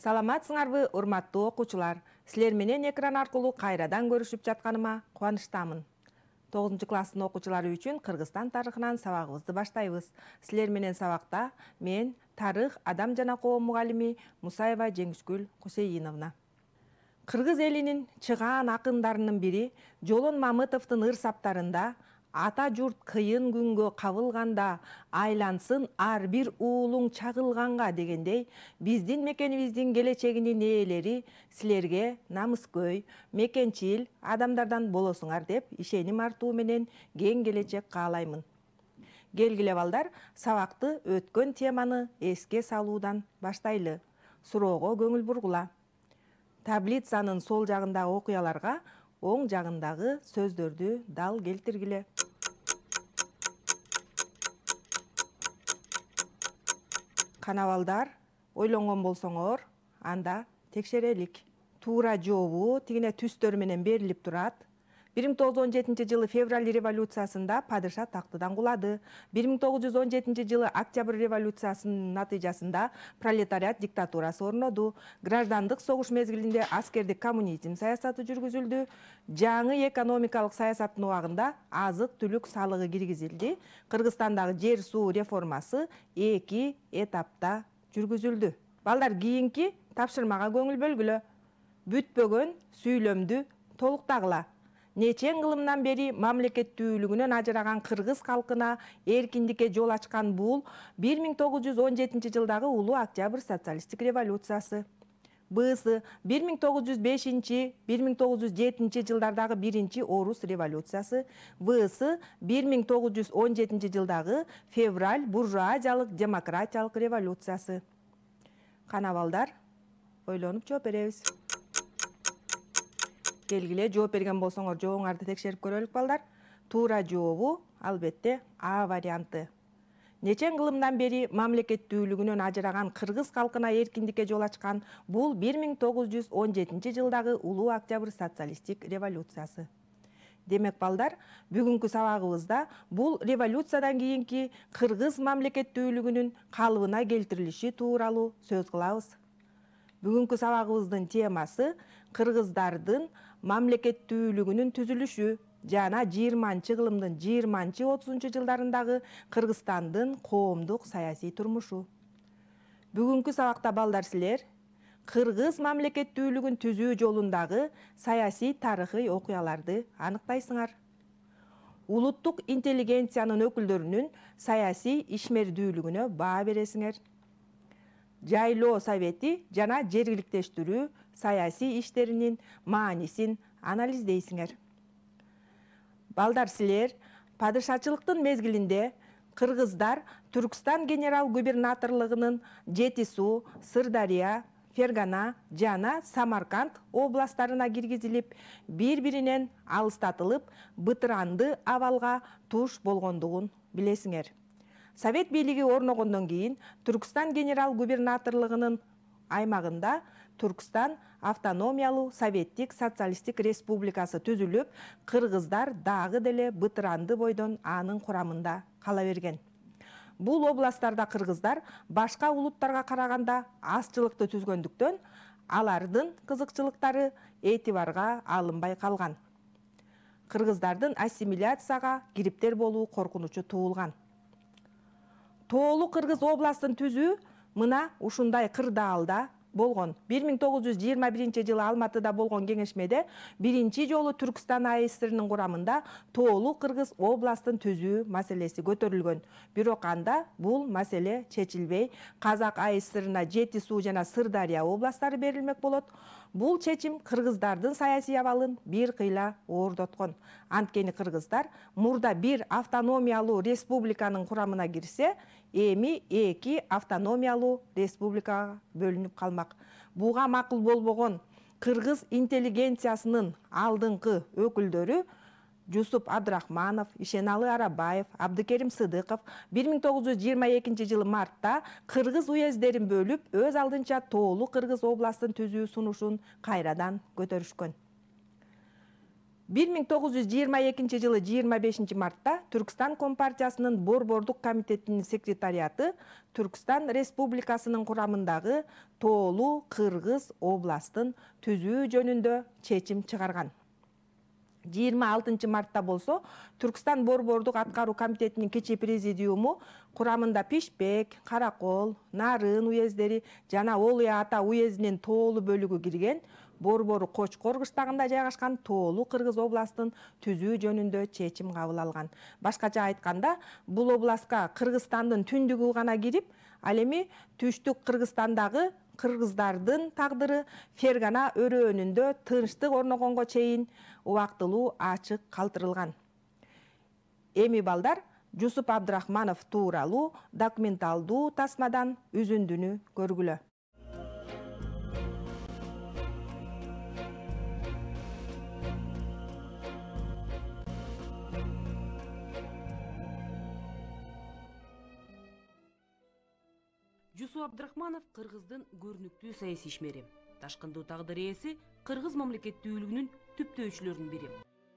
саламатсыңарбы урматтуу окуучулар силер менен экран аркылуу кайрадан көрүшүп жатканыма кубанычтамын тогузунчу класстын оқучылары үчүн кыргызстан тарыхынан сабагыбызды баштайбыз силер менен сабакта мен тарых адам жана коом мугалими мусаева жеңишгүл кусейиновна кыргыз элинин чыгаан акындарынын бири жолон мамытовдун ыр саптарында ата жұрт қиын күнгө қабылғанда айлансын ар бир уулуң чагылганга дегендей биздин мекенибиздин келечегинин ээлери силерге намыскөй мекенчил адамдардан болосуңар деп ишеним артуу менен кең келечек каалаймын келгиле балдар сабакты өткөн теманы эске салуудан баштайлы суроого көңүл бургула таблицанын сол жагындагы окуяларга оң жагындагы сөздөрдү дал келтиргиле канавалдар ойлонгон болсоңор анда текшерелик туура жообу тигине түстөр менен берилип турат 1917 жылы февраль революциясында падыша тақтыдан құлады. 1917 жылы октябрь революциясының натыйжасында пролетариат диктатурасы орноду. Граждандық соғыш мезгілінде аскердік коммунизм саясаты жүргізілді. Жаңы экономикалық саясаттың уағында азық түлік салығы киргизилди. Қырғызстандағы жер су реформасы екі этапта жүргізілді. Балдар кейінгі тапшырмаға көңіл бөлгілі. Бүтпөгөн сүйлөмдү толықтағыла нечен кылымдан бери мамлекеттүүлүгүнөн ажыраган кыргыз калкына эркиндикке жол ачкан бұл 1917 жылдагы улуу октябрь социалисттик революциясы тогуз 1905-1907 жылдардағы биринчи орус революциясы он 1917 жылдағы февраль буржуазиялық демократиялық революциясы канабалдар ойлонуп жооп беребиз келгиле жооп берген болсоңор жообуңарды текшерип көрөлүк балдар туура жообу албетте а варианты нечен кылымдан бери мамлекеттүүлүгүнөн ажыраган кыргыз калкына эркиндикке жол ачкан бул бир миң тогуз жүз он жетинчи жылдагы улуу октябрь социалисттик революциясы демек балдар бүгүнкү сабагыбызда бул революциядан кийинки кыргыз мамлекеттүүлүгүнүн калыбына келтирилиши тууралуу сөз кылабыз бүгүнкү сабагыбыздын темасы кыргыздардын мамлекеттүүлүгүнүн түзүлүшү жана жыйырманчы кылымдын жыйырманчы отузунчу жылдарындагы кыргызстандын коомдук саясий турмушу бүгүнкү сабакта балдар силер кыргыз мамлекеттүүлүгүн түзүү жолундагы саясий тарыхый окуяларды аныктайсыңар улуттук интеллигенциянын өкүлдөрүнүн саясий ишмердүүлүгүнө баа бересиңер жайлоо совети жана жергиликтештирүү саясий иштеринин маанисин анализдейсиңер балдар силер падышачылыктын мезгилинде кыргыздар түркстан генерал губернаторлугунун жети суу сырдария фергана жана самарканд областтарына киргизилип бири биринен алыстатылып бытыранды абалга туш болгондугун билесиңер совет бийлиги орногондон кейін түркістан генерал губернаторлығының аймағында түркістан автономиялуу советтик социалистик республикасы түзүлүп кыргыздар дағы деле бұтыранды бойдон анын құрамында кала берген бул областарда кыргыздар башка улуттарга караганда азчылыкты түзгөндүктөн алардын кызыкчылыктары этибарга алынбай калган кыргыздардын ассимиляцияга кириптер болуу коркунучу туулган толу кыргыз областын түзүү мына ушундай кырдаалда болгон бир миң тогуз жүз жыйырма биринчи жылы алматыда болгон кеңешмеде биринчи жолу түркстан асрнин курамында тоолу кыргыз областын түзүү маселеси көтөрүлгөн бирок анда бул маселе чечилбей казак асрна жети суу жана сырдария областары берилмек болот бул чечим кыргыздардын саясий абалын бир кыйла оордоткон анткени кыргыздар мурда бир автономиялуу республиканын курамына кирсе эми эки автономиялуу республикага бөлүнүп калмак буга макул болбогон кыргыз интеллигенциясынын алдыңкы өкүлдөрү жусуп абдрахманов ишеналы арабаев абдыкерим сыдыков бир миң жылы мартта кыргыз уездерин бөлүп өз алдынча тоолуу кыргыз областын түзүү сунушун кайрадан көтөрүшкөн бир миң тогуз жүз жыйырма экинчи жылы жыйырма бешинчи мартта түркстан компартиясынын борбордук комитетинин секретариаты түркстан республикасынын курамындагы тоолуу кыргыз областын түзүү жөнүндө чечим чыгарган жыйырма алтынчы мартта болсо түркстан борбордук аткаруу комитетинин кичи президиуму курамында пишпек каракол нарын уездери жана олуя ата уездинин тоолуу бөлүгү кирген борбору кочкор кыштагында жайгашкан тоолуу кыргыз областын түзүү жөнүндө чечим кабыл алган башкача айтканда бул областка кыргызстандын түндүгү гана кирип ал эми түштүк кыргызстандагы кыргыздардын тагдыры фергана өрөөнүндө тынчтык орногонго чейин убактылуу ачык калтырылган эми балдар жусуп абдрахманов тууралуу документалдуу тасмадан үзүндүнү көргүлө абдрахманов кыргыздын көрүнүктүү саясий ишмери ташкындуу тагдыр ээси кыргыз мамлекеттүүлүгүнүн түптөөчүлөрүнүн бири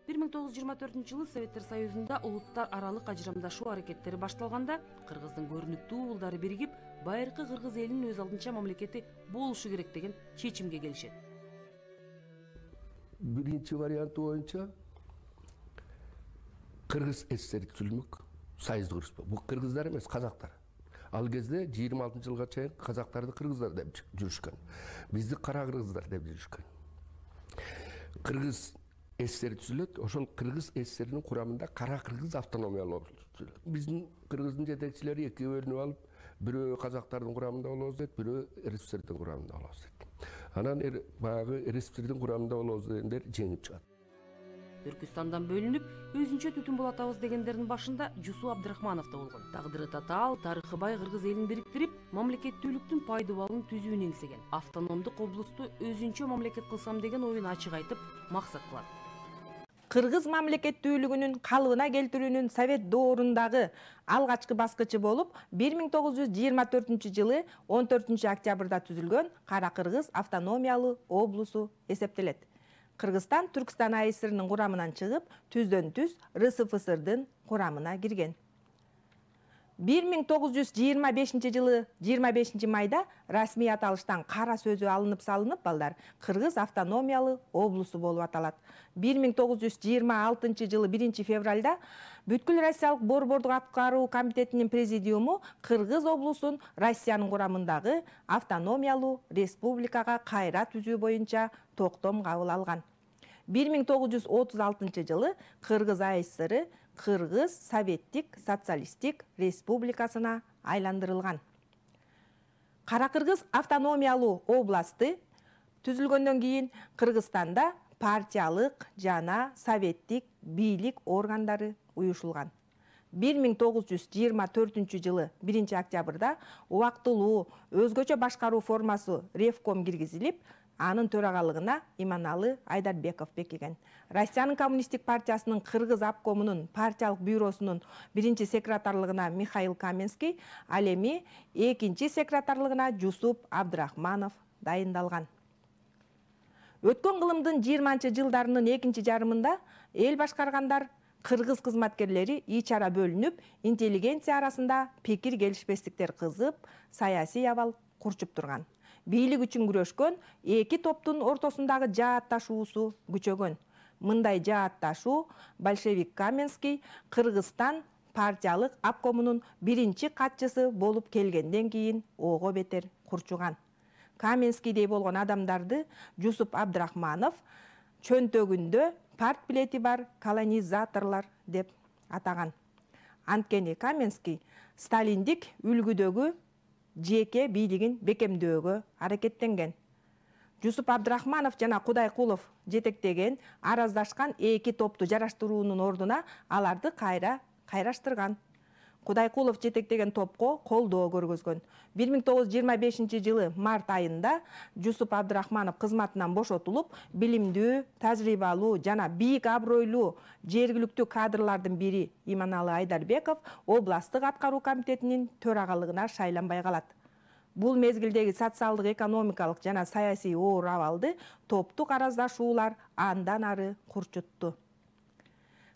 бир миң тогуз жүз жыйырма төртүнчү жылы советтер союзунда улуттар аралык ажырамдашуу аракеттери башталганда кыргыздын көрүнүктүү уулдары биригип байыркы кыргыз элинин өз алдынча мамлекети болушу керек деген чечимге келишет биринчи варианты боюнча кыргыз ссср түзүлмөк союздук республика бул кыргыздар эмес казактар ал кезде жыйырма алтынчы жылга чейин казактарды кыргыздар деп жүрүшкөн бизди кара кыргыздар деп жүрүшкөн кыргыз ссср түзүлөт ошол кыргыз сссринин курамында кара кыргыз автономиялуу түзүлөт биздин кыргыздын жетекчилери экиге бөлүнүп алып бирөө казактардын курамында болобуз дейт бирөө рсссрдин курамында болобуз дейт анан баягы рсфсрдин курамында болобуз дегендер жеңип чыгат түркістандан бөлініп өзүнчө түтүн болатабыз дегендердің дегендердин башында жусу абдрахманов да болгон тагдыры татаал тарыхы бай кыргыз элин бириктирип мамлекеттүүлүктүн пайдубалын түзүүнү эңсеген автономдук облусту өзүнчө мамлекет кылсам деген оюн ачык айтып максат кылат кыргыз мамлекеттүүлүгүнүн калыбына келтирүүнүн совет доорундагы алгачкы баскычы болуп бир миң тогуз жүз жыйырма төртүнчү жылы он төртүнчү октябрда түзүлгөн кара кыргыз автономиялуу облусу эсептелет кыргызстан Түркістан айысырының құрамынан шығып, түздөн түз рсфсрдин құрамына кірген. 1925 жылы 25 майда расми аталыштан қара сөзі алынып салынып балдар қырғыз автономиялы облысы болып аталады 1926 жылы 1 февральда бүткіл россиялық борбордық атқару комитетінің президиумы қырғыз облысын россияның құрамындағы автономиялы республикаға қайра түзу бойынша тоқтом қабыл алған 1936 жылы қырғыз айсыры, қырғыз советтік социалистік республикасына айландырылған қарақырғыз қырғыз автономиялы областы түзілгеннен кейін қырғызстанда партиялық жана советтік билік органдары ұйышылған 1924 жылы 1 октябрда убактылуу өзгөчө башкаруу формасы ревком киргизилип анын төрағалығына иманалы айдарбеков бекеген россияның Коммунистик партиясының қырғыз обкомының партиялық бюросының бірінші секретарлығына михаил каменский ал эми экинчи секретарлығына жусуп абдрахманов дайындалған өткен кылымдын 20 жылдарынын экинчи жарымында башкаргандар башқарғандар қырғыз қызматкерлері ара бөлініп интеллигенция арасында пикир келишпестиктер қызып саяси авал курчуп тұрған бийлик үчүн күрөшкөн эки топтун ортосундагы жаатташуусу күчөгөн мындай жаатташуу большевик каменский кыргызстан партиялык обкомунун биринчи катчысы болуп келгенден кийин ого бетер курчуган каменскийдей болгон адамдарды жусуп абдрахманов чөнтөгүндө парт билети бар колонизаторлор деп атаган анткени каменский сталиндик үлгүдөгү жеке бийлигин бекемдөөгө аракеттенген жусуп абдрахманов жана кудайкулов жетектеген араздашкан эки топту жараштыруунун ордуна аларды қайра қайраштырған. кудайкулов жетектеген топко колдоо көргөзгөн бир миң тогуз жүз жыйырма бешинчи жылы март айында жусуп абдырахманов кызматынан бошотулуп билимдүү тажрыйбалуу жана бийик абройлуу жергиликтүү кадрлардын бири иманалы айдарбеков областтык аткаруу комитетинин төрагалыгына шайланбай калат бул мезгилдеги социалдык экономикалык жана саясий оор абалды топтук араздашуулар андан ары курчутту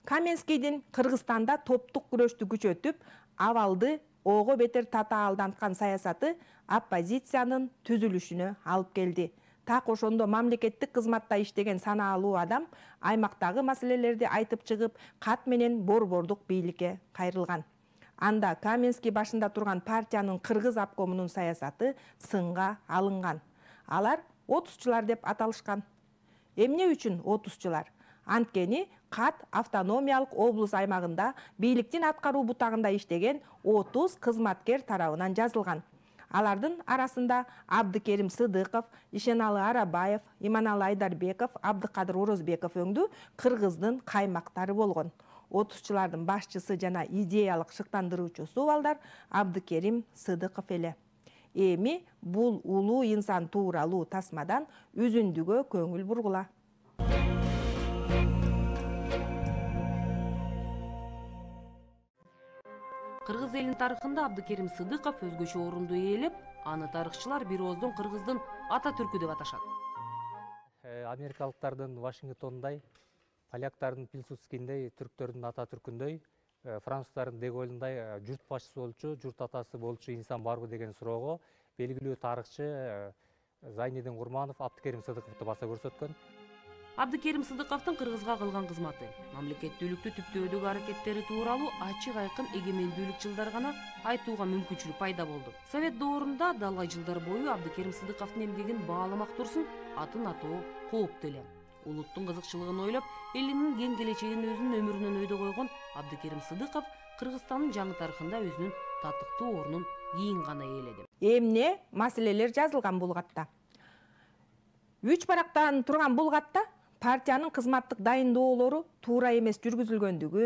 каменскийдин кыргызстанда топтук күрөштү күчөтүп авалды ого бетер татаалданткан саясаты оппозициянын түзүлүшүнө алып келди так ошондо мамлекеттик кызматта иштеген санаалуу адам аймактагы маселелерди айтып чыгып кат менен борбордук бийликке кайрылган анда каменский башында турган партиянын кыргыз обкомунун саясаты сынга алынган алар 30 отузчулар деп аталышкан эмне үчүн отузчулар анткени қат автономиялық облус аймағында бийликтин аткаруу бутагында иштеген отуз кызматкер тарабынан жазылған. алардын арасында абдыкерим сыдыков ишеналы арабаев иманалы айдарбеков абдыкадыр орозбеков өңдүү кыргыздын каймактары болгон отузчулардын башчысы жана идеялык шыктандыруучусу балдар абдыкерим сыдыков эле эми бул улуу инсан тууралуу тасмадан үзүндүгө көңүл бургула кыргыз элинин тарыхында абдыкерим сыдыков өзгөчө орунду ээлеп аны тарыхчылар бир ооздон кыргыздын ата түркү деп аташат э, америкалыктардын вашингтондой поляктардын пилсуцкийдей түрктөрдүн ата түркүндөй э, француздардын дегголундай э, журт башчысы болчу журт атасы болчу инсан барбы деген суроого белгилүү тарыхчы зайнидин курманов абдыкерим сыдыковду баса көрсөткөн абдыкерим сыдыковдун кыргызга кылган кызматы мамлекеттүүлүктү түптөөдөгү аракеттери тууралуу ачык айкын эгемендүүлүк жылдары гана айтууга мүмкүнчүлүк пайда болду совет доорунда далай жылдар бою абдыкерим сыдыковдун эмгегин бааламак турсун атын атоо кооптуу эле улуттун кызыкчылыгын ойлоп элинин кең келечегин өзүнүн өмүрүнөн өйдө койгон абдыкерим сыдыков кыргызстандын жаңы тарыхында өзүнүн татыктуу орнун кийин гана ээледи эмне маселелер жазылган бул катта үч барактан турган бул катта Партияның қызматтық дайындоолору туура эмес жүргүзүлгөндүгү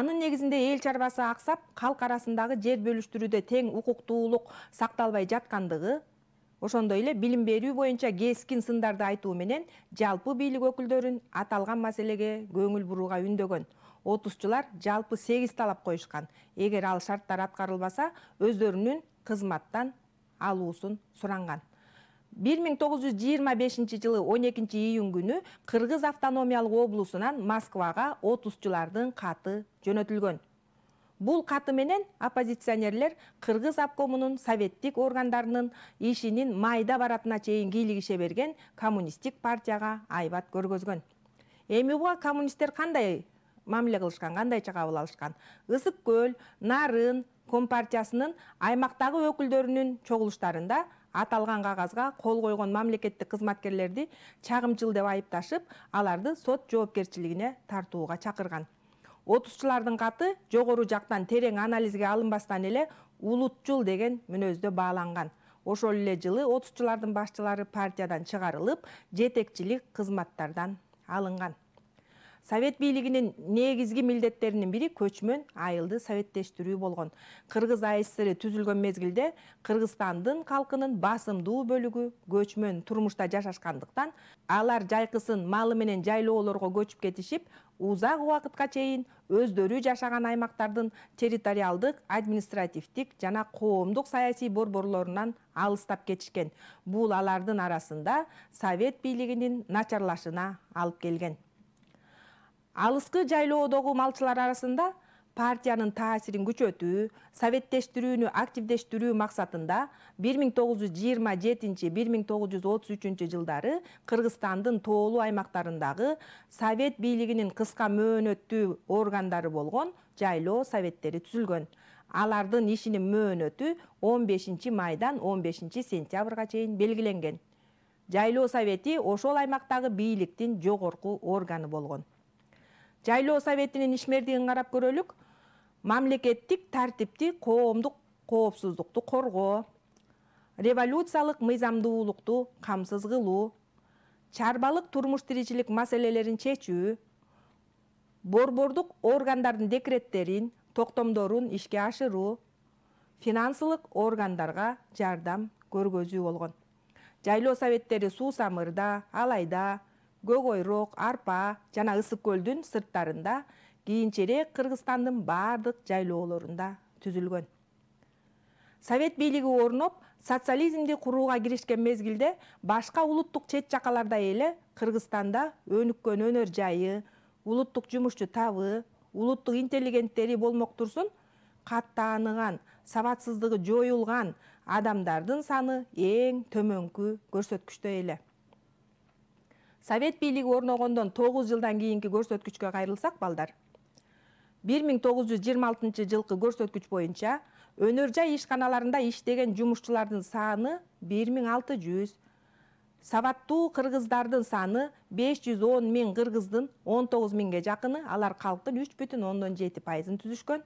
анын негизинде эл чарбасы аксап калк арасындагы жер бөлүштүрүүдө тең укуктуулук сакталбай жаткандыгы ошондой эле билим берүү боюнча кескин сындарды айтуу менен жалпы бийлик өкүлдөрүн аталган маселеге көңүл бурууга үндөгөн отузчулар жалпы сегиз талап коюшкан эгер ал шарттар аткарылбаса өздөрүнүн кызматтан алуусун суранган бир миң тогуз жүз жыйырма бешинчи жылы он экинчи июнь күнү кыргыз автономиялык облусунан москвага отузчулардын каты жөнөтүлгөн бул каты менен оппозиционерлер кыргыз обкомунун советтик органдарынын ишинин майда баратына чейин кийлигише берген коммунисттик партияга айбат көргөзгөн эми буга коммунисттер кандай мамиле кылышкан кандайча кабыл алышкан ысык көл нарын компартиясынын аймактагы өкүлдөрүнүн чогулуштарында аталған қағазға қол қойған мемлекеттік қызметкерлерді шағымшыл деп айыпташып аларды сот жауапкершілігіне тартуға 30 отузчулардын қаты жоғары жақтан терең анализге алынбастан еле улутчул деген мүнөзді бааланган ошол эле жылы отузчулардын башчылары партиядан чыгарылып жетекчилик кызматтардан алынған. совет бийлигинин негизги милдеттеринин бири көчмөн айылды советтештирүү болгон кыргыз асср түзүлгөн мезгилде кыргызстандын калкынын басымдуу бөлүгү көчмөн турмушта жашашкандыктан алар жайкысын малы менен жайлоолорго көчүп кетишип узак убакытка чейин өздөрү жашаган аймактардын территориалдык административдик жана коомдук саясий борборлорунан алыстап кетишкен бул алардын арасында совет бийлигинин начарлашына алып келген алыскы жайлоодогу малчылар арасында партиянын таасирин күчөтүү советтештирүүнү активдештирүү максатында 1927-1933 жылдары кыргызстандын тоолуу аймактарындагы совет бийлигинин кыска мөөнөттүү органдары болгон жайлоо советтери түзүлгөн алардын ишинин мөөнөтү 15 майдан 15 сентябрга чейин белгиленген жайлоо совети ошол аймактагы бийликтин жогорку органы болгон жайлоо советинин ишмердигин карап көрөлүк мамлекеттик тартипти коомдук коопсуздукту коргоо революциялык мыйзамдуулукту камсыз кылуу чарбалык турмуш тиричилик маселелерин чечүү борбордук органдардын декреттерин токтомдорун ишке ашыруу финансылык органдарга жардам көргөзүү болгон жайлоо советтери суусамырда алайда көк ойрок арпа жана ысык көлдүн сырттарында кийинчерээк кыргызстандын баардык жайлоолорунда түзүлгөн совет бийлиги орноп социализмди курууга киришкен мезгилде башка улуттук чет жакалардай эле кыргызстанда өнүккөн өнөр жайы улуттук жумушчу табы улуттук интеллигенттери болмок турсун кат тааныган сабатсыздыгы жоюлган адамдардын саны эң төмөнкү көрсөткүчтөй эле совет бийлиги орногондон 9 жылдан көрс көрсөткүчкө кайрылсак балдар 1926 миң көрс жүз жыйырма алтынчы жылкы көрсөткүч боюнча өнөр ишканаларында иштеген жумушчулардын саны 1.600. Саватту қырғыздардың кыргыздардын саны 510 жүз қырғыздың миң кыргыздын жақыны, жакыны алар қалқтың үч бүтін ондон жети пайызын түзүшкөн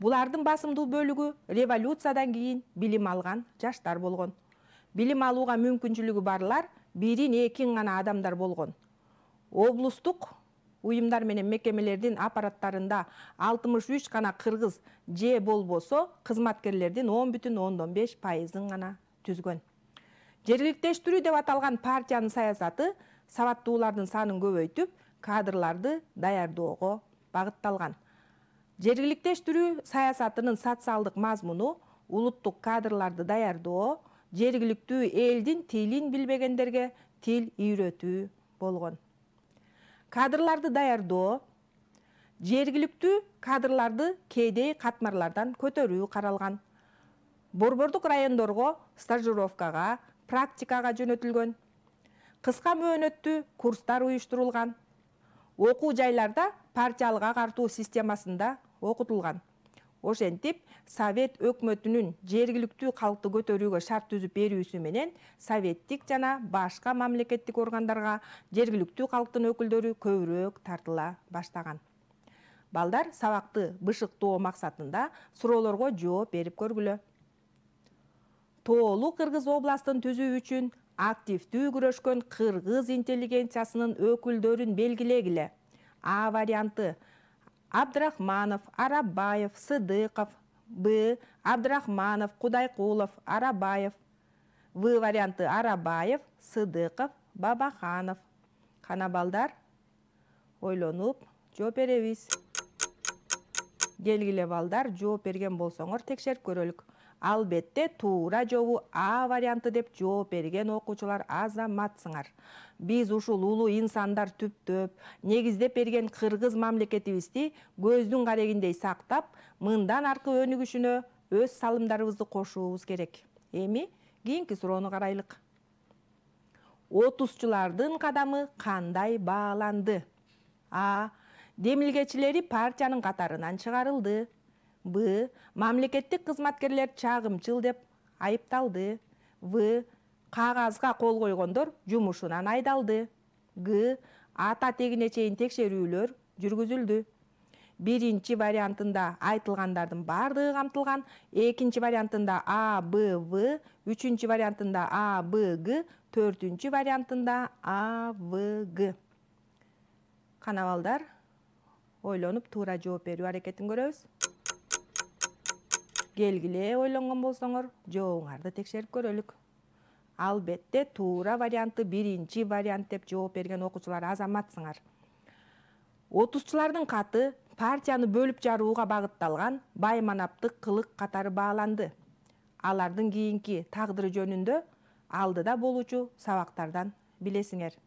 булардын басымдуу бөлүгү революциядан кийин билим алган жаштар болгон билим алууга мүмкүнчүлүгү барлар бирин экин гана адамдар болгон облустук уюмдар менен мекемелердин аппараттарында 63 гана кыргыз же болбосо кызматкерлердин беш пайызын гана түзгөн жергиликтештирүү деп аталган партиянын саясаты сабаттуулардын санын көбөйтүп кадрларды даярдоого багытталган жергиликтештирүү саясатынын социалдык мазмуну улуттук кадрларды даярдоо жергілікті элдин тилин билбегендерге тил үйрөтүү болгон кадрларды даярдоо жергиликтүү кадрларды кээдей катмарлардан көтөрүү каралган борбордук райондорго стажировкага практикага жөнөтүлгөн кыска мөөнөттүү курстар уюштурулган окуу жайларда партиялык агартуу системасында окутулган ошентип совет өкмөтүнүн жергиликтүү калкты көтөрүүгө шарт түзүп берүүсү менен советтик жана башка мамлекеттик органдарга жергиликтүү калктын өкүлдөрү көбүрөөк тартыла баштаган балдар сабакты бышыктоо максатында суроолорго жооп берип көргүлө тоолуу кыргыз областын түзүү үчүн активдүү күрөшкөн кыргыз интеллигенциясынын өкүлдөрүн белгилегиле а варианты абдрахманов арабаев Сыдыков, б абдрахманов Кудайкулов, арабаев в варианты арабаев Сыдыков, бабаханов қанабалдар ойлонуп жооп беребиз келгиле балдар жооп берген болсоңор текшерип көрөлүк албетте туура жообу а варианты деп жооп берген окуучулар азаматсыңар биз ушул улуу инсандар түптөп негиздеп берген кыргыз мамлекетибизди көздүн карегиндей сактап мындан аркы өнүгүшүнө өз салымдарыбызды кошуубуз керек эми кийинки суроону карайлык отузчулардын кадамы кандай бааланды а демилгечилери партиянын катарынан чыгарылды б мамлекеттік қызматкерлер чағымчыл деп айыпталды в қағазға қол қойғандар жұмышынан айдалды г ата тегіне шейін үйлер жүргізілді бірінші вариантында айтылғандардың бардығы қамтылған екінші вариантында а б в үшінші вариантында а б г төртінші вариантында а в г Қанавалдар, ойлонуп туура жооп берүү аракетин көрөбүз келгиле ойлонгон болсоңор жообуңарды текшерип көрөлүк албетте туура варианты, биринчи вариант деп жооп берген окуучулар азаматсыңар отузчулардын каты партияны бөлүп жарууга багытталган байманаптык кылык катары бааланды алардын кийинки тагдыры жөнүндө алдыда болуучу сабактардан билесиңер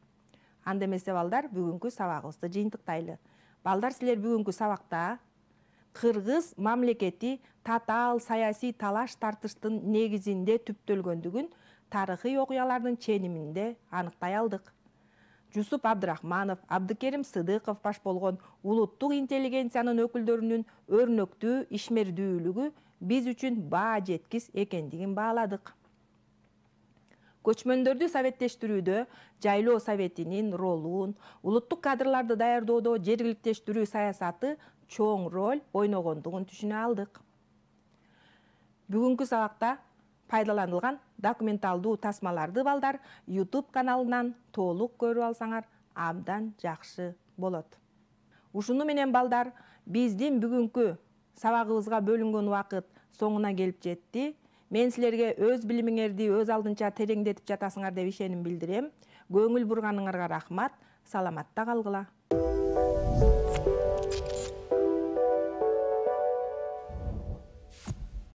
анда эмесе балдар бүгүнкү сабагыбызды жыйынтыктайлы балдар силер бүгүнкү сабакта кыргыз мамлекети татаал саясий талаш тартыштын негизинде түптөлгөндүгүн тарыхый окуялардын ченеминде аныктай алдык жусуп абдырахманов абдыкерим сыдыков баш болгон улуттук интеллигенциянын өкүлдөрүнүн өрнөктүү ишмердүүлүгү биз үчүн баа жеткис экендигин бааладык көчмөндөрдү советтештирүүдө жайлоо советинин ролун улуттук кадрларды даярдоодо жергиликтештирүү саясаты чоң роль ойногондугун түшүнө алдык бүгүнкү сабакта пайдаланылган документалдуу тасмаларды балдар youtube каналынан толук көрүп алсаңар абдан жакшы болот ушуну менен балдар биздин бүгүнкү сабагыбызга бөлүнгөн убакыт соңуна келип жетти мен сілерге өз біліміңерді өз алдынча тереңдетіп жатасыңар деп ишеним білдірем. Гөңіл бурганыңарга рахмат саламатта қалғыла!